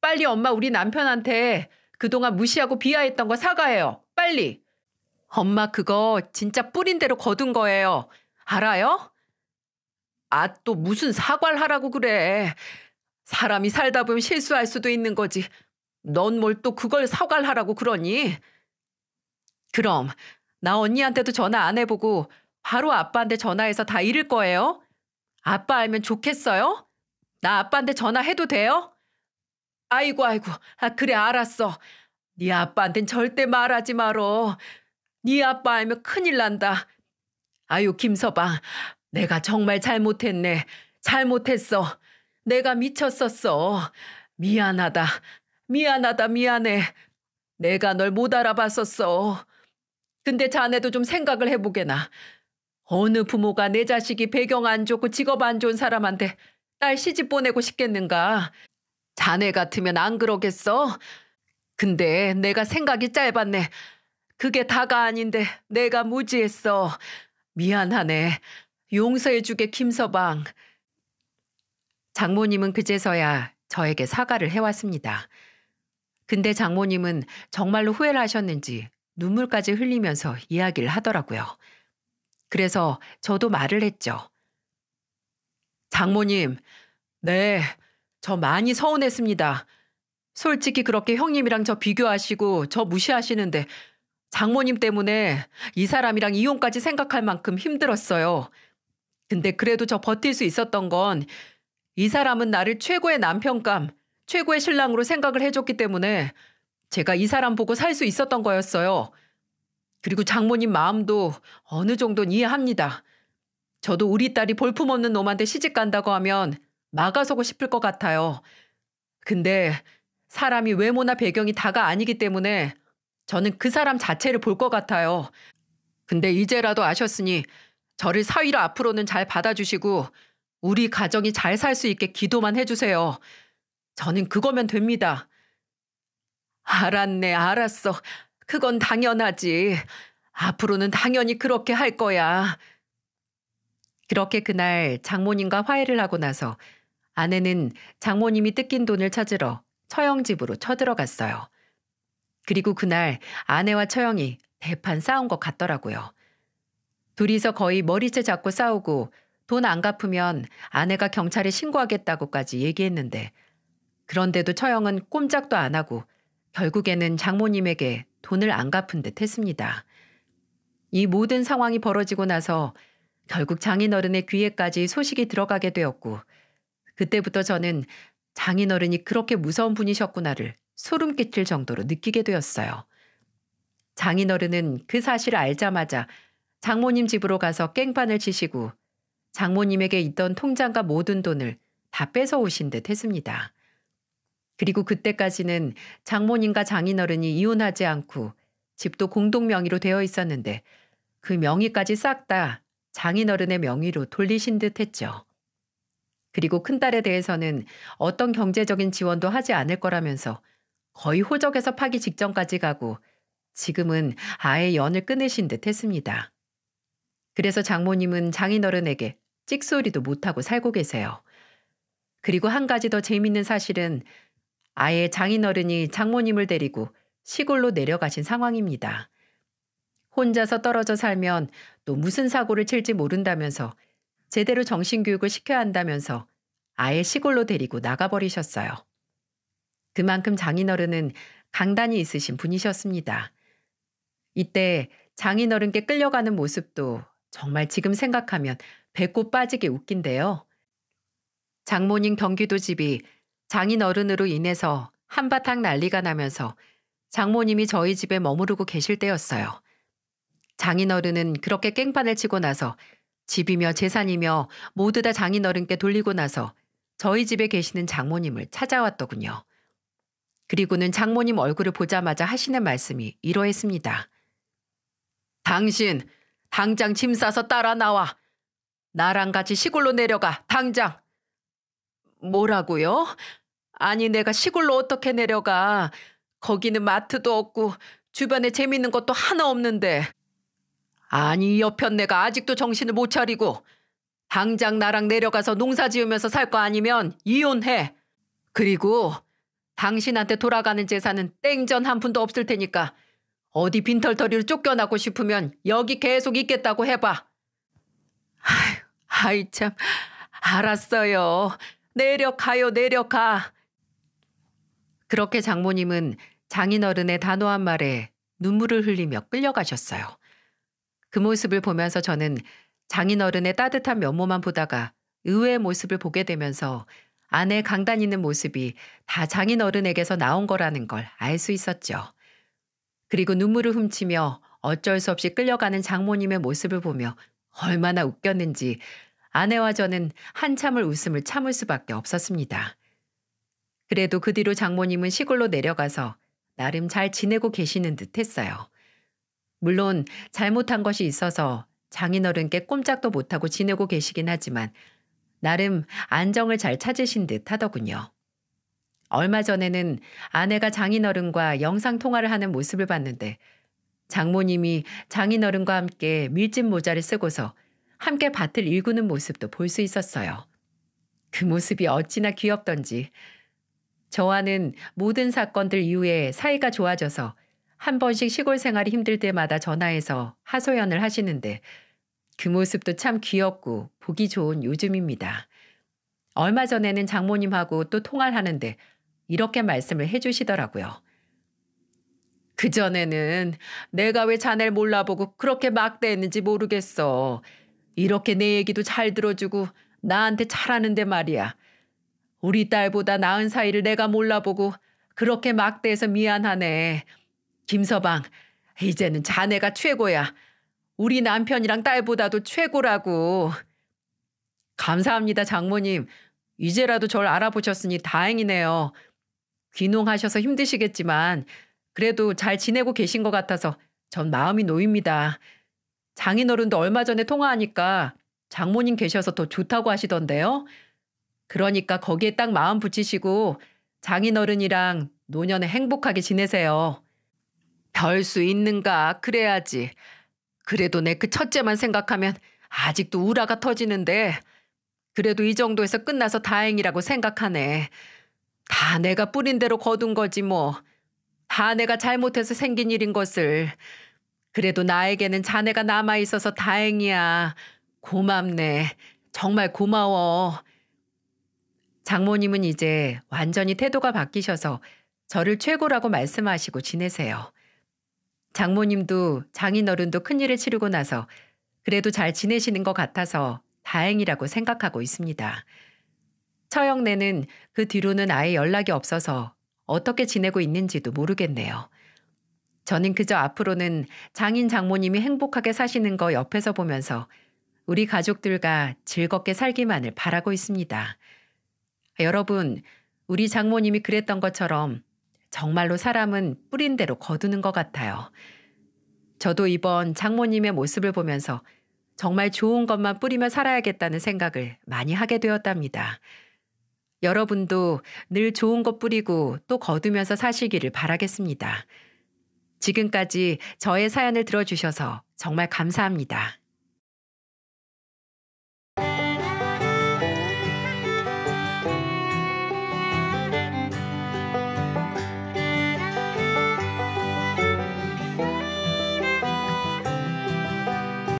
빨리 엄마 우리 남편한테 그동안 무시하고 비하했던 거 사과해요. 빨리. 엄마 그거 진짜 뿌린 대로 거둔 거예요. 알아요? 아, 또 무슨 사과를 하라고 그래. 사람이 살다 보면 실수할 수도 있는 거지. 넌 뭘 또 그걸 사과를 하라고 그러니? 그럼 나 언니한테도 전화 안 해보고 바로 아빠한테 전화해서 다 잃을 거예요? 아빠 알면 좋겠어요? 나 아빠한테 전화해도 돼요? 아이고 아이고 아 그래 알았어. 네 아빠한텐 절대 말하지 말어. 네 아빠 알면 큰일 난다. 아유 김서방 내가 정말 잘못했네. 잘못했어. 내가 미쳤었어. 미안하다. 미안하다 미안해. 내가 널 못 알아봤었어. 근데 자네도 좀 생각을 해보게나. 어느 부모가 내 자식이 배경 안 좋고 직업 안 좋은 사람한테 딸 시집 보내고 싶겠는가. 자네 같으면 안 그러겠어? 근데 내가 생각이 짧았네. 그게 다가 아닌데 내가 무지했어. 미안하네. 용서해주게 김서방. 장모님은 그제서야 저에게 사과를 해왔습니다. 근데 장모님은 정말로 후회를 하셨는지 눈물까지 흘리면서 이야기를 하더라고요. 그래서 저도 말을 했죠. 장모님, 네, 저 많이 서운했습니다. 솔직히 그렇게 형님이랑 저 비교하시고 저 무시하시는데 장모님 때문에 이 사람이랑 이혼까지 생각할 만큼 힘들었어요. 근데 그래도 저 버틸 수 있었던 건 이 사람은 나를 최고의 남편감, 최고의 신랑으로 생각을 해줬기 때문에 제가 이 사람 보고 살 수 있었던 거였어요. 그리고 장모님 마음도 어느 정도는 이해합니다. 저도 우리 딸이 볼품없는 놈한테 시집 간다고 하면 막아서고 싶을 것 같아요. 근데 사람이 외모나 배경이 다가 아니기 때문에 저는 그 사람 자체를 볼 것 같아요. 근데 이제라도 아셨으니 저를 사위로 앞으로는 잘 받아주시고 우리 가정이 잘 살 수 있게 기도만 해주세요. 저는 그거면 됩니다. 알았네, 알았어. 그건 당연하지. 앞으로는 당연히 그렇게 할 거야. 그렇게 그날 장모님과 화해를 하고 나서 아내는 장모님이 뜯긴 돈을 찾으러 처형 집으로 쳐들어갔어요. 그리고 그날 아내와 처형이 대판 싸운 것 같더라고요. 둘이서 거의 머리채 잡고 싸우고 돈 안 갚으면 아내가 경찰에 신고하겠다고까지 얘기했는데 그런데도 처형은 꼼짝도 안 하고 결국에는 장모님에게 돈을 안 갚은 듯 했습니다. 이 모든 상황이 벌어지고 나서 결국 장인어른의 귀에까지 소식이 들어가게 되었고 그때부터 저는 장인어른이 그렇게 무서운 분이셨구나를 소름 끼칠 정도로 느끼게 되었어요. 장인어른은 그 사실을 알자마자 장모님 집으로 가서 깽판을 치시고 장모님에게 있던 통장과 모든 돈을 다 뺏어 오신 듯 했습니다. 그리고 그때까지는 장모님과 장인어른이 이혼하지 않고 집도 공동 명의로 되어 있었는데 그 명의까지 싹 다 장인어른의 명의로 돌리신 듯 했죠. 그리고 큰딸에 대해서는 어떤 경제적인 지원도 하지 않을 거라면서 거의 호적에서 파기 직전까지 가고 지금은 아예 연을 끊으신 듯 했습니다. 그래서 장모님은 장인어른에게 찍소리도 못하고 살고 계세요. 그리고 한 가지 더 재밌는 사실은 아예 장인어른이 장모님을 데리고 시골로 내려가신 상황입니다. 혼자서 떨어져 살면 또 무슨 사고를 칠지 모른다면서 제대로 정신교육을 시켜야 한다면서 아예 시골로 데리고 나가버리셨어요. 그만큼 장인어른은 강단이 있으신 분이셨습니다. 이때 장인어른께 끌려가는 모습도 정말 지금 생각하면 배꼽 빠지게 웃긴데요. 장모님 경기도 집이 장인어른으로 인해서 한바탕 난리가 나면서 장모님이 저희 집에 머무르고 계실 때였어요. 장인어른은 그렇게 깽판을 치고 나서 집이며 재산이며 모두 다 장인어른께 돌리고 나서 저희 집에 계시는 장모님을 찾아왔더군요. 그리고는 장모님 얼굴을 보자마자 하시는 말씀이 이러했습니다. 당신 당장 짐 싸서 따라 나와. 나랑 같이 시골로 내려가 당장. 뭐라고요? 아니 내가 시골로 어떻게 내려가. 거기는 마트도 없고 주변에 재밌는 것도 하나 없는데. 아니 옆편 내가 아직도 정신을 못 차리고 당장 나랑 내려가서 농사 지으면서 살 거 아니면 이혼해. 그리고 당신한테 돌아가는 재산은 땡전 한 푼도 없을 테니까 어디 빈털터리로 쫓겨나고 싶으면 여기 계속 있겠다고 해봐. 아이 참. 알았어요. 내려가요, 내려가. 그렇게 장모님은 장인어른의 단호한 말에 눈물을 흘리며 끌려가셨어요. 그 모습을 보면서 저는 장인어른의 따뜻한 면모만 보다가 의외의 모습을 보게 되면서 아내 강단 있는 모습이 다 장인 어른에게서 나온 거라는 걸 알 수 있었죠. 그리고 눈물을 훔치며 어쩔 수 없이 끌려가는 장모님의 모습을 보며 얼마나 웃겼는지 아내와 저는 한참을 웃음을 참을 수밖에 없었습니다. 그래도 그 뒤로 장모님은 시골로 내려가서 나름 잘 지내고 계시는 듯 했어요. 물론 잘못한 것이 있어서 장인어른께 꼼짝도 못하고 지내고 계시긴 하지만 나름 안정을 잘 찾으신 듯 하더군요. 얼마 전에는 아내가 장인어른과 영상통화를 하는 모습을 봤는데 장모님이 장인어른과 함께 밀짚 모자를 쓰고서 함께 밭을 일구는 모습도 볼 수 있었어요. 그 모습이 어찌나 귀엽던지. 저와는 모든 사건들 이후에 사이가 좋아져서 한 번씩 시골 생활이 힘들 때마다 전화해서 하소연을 하시는데 그 모습도 참 귀엽고 보기 좋은 요즘입니다. 얼마 전에는 장모님하고 또 통화를 하는데 이렇게 말씀을 해주시더라고요. 그전에는 내가 왜 자네를 몰라보고 그렇게 막대했는지 모르겠어. 이렇게 내 얘기도 잘 들어주고 나한테 잘하는데 말이야. 우리 딸보다 나은 사이를 내가 몰라보고 그렇게 막대해서 미안하네. 김서방, 이제는 자네가 최고야. 우리 남편이랑 딸보다도 최고라고. 감사합니다, 장모님. 이제라도 절 알아보셨으니 다행이네요. 귀농하셔서 힘드시겠지만 그래도 잘 지내고 계신 것 같아서 전 마음이 놓입니다. 장인어른도 얼마 전에 통화하니까 장모님 계셔서 더 좋다고 하시던데요. 그러니까 거기에 딱 마음 붙이시고 장인어른이랑 노년에 행복하게 지내세요. 별 수 있는가 그래야지. 그래도 내 그 첫째만 생각하면 아직도 우라가 터지는데 그래도 이 정도에서 끝나서 다행이라고 생각하네. 다 내가 뿌린 대로 거둔 거지 뭐. 다 내가 잘못해서 생긴 일인 것을. 그래도 나에게는 자네가 남아있어서 다행이야. 고맙네. 정말 고마워. 장모님은 이제 완전히 태도가 바뀌셔서 저를 최고라고 말씀하시고 지내세요. 장모님도 장인어른도 큰일을 치르고 나서 그래도 잘 지내시는 것 같아서 다행이라고 생각하고 있습니다. 처형네는그 뒤로는 아예 연락이 없어서 어떻게 지내고 있는지도 모르겠네요. 저는 그저 앞으로는 장인 장모님이 행복하게 사시는 거 옆에서 보면서 우리 가족들과 즐겁게 살기만을 바라고 있습니다. 여러분, 우리 장모님이 그랬던 것처럼 정말로 사람은 뿌린 대로 거두는 것 같아요. 저도 이번 장모님의 모습을 보면서 정말 좋은 것만 뿌리며 살아야겠다는 생각을 많이 하게 되었답니다. 여러분도 늘 좋은 것 뿌리고 또 거두면서 사시기를 바라겠습니다. 지금까지 저의 사연을 들어주셔서 정말 감사합니다.